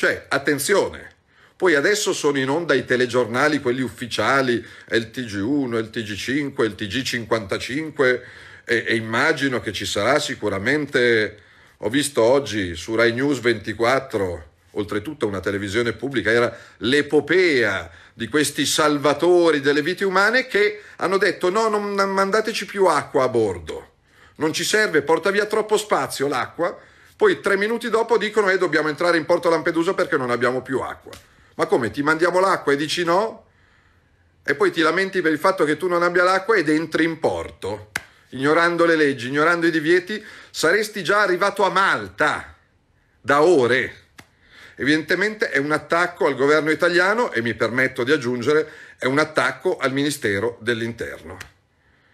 Cioè, attenzione, poi adesso sono in onda i telegiornali, quelli ufficiali, il TG1, il TG5, il TG55 e, e immagino che ci sarà sicuramente, ho visto oggi su Rai News 24, oltretutto una televisione pubblica, era l'epopea di questi salvatori delle vite umane che hanno detto no, non mandateci più acqua a bordo, non ci serve, porta via troppo spazio l'acqua poi tre minuti dopo dicono eh, dobbiamo entrare in porto Lampedusa perché non abbiamo più acqua. Ma come? Ti mandiamo l'acqua e dici no? E poi ti lamenti per il fatto che tu non abbia l'acqua ed entri in porto. Ignorando le leggi, ignorando i divieti, saresti già arrivato a Malta da ore. Evidentemente è un attacco al governo italiano e mi permetto di aggiungere, è un attacco al Ministero dell'Interno.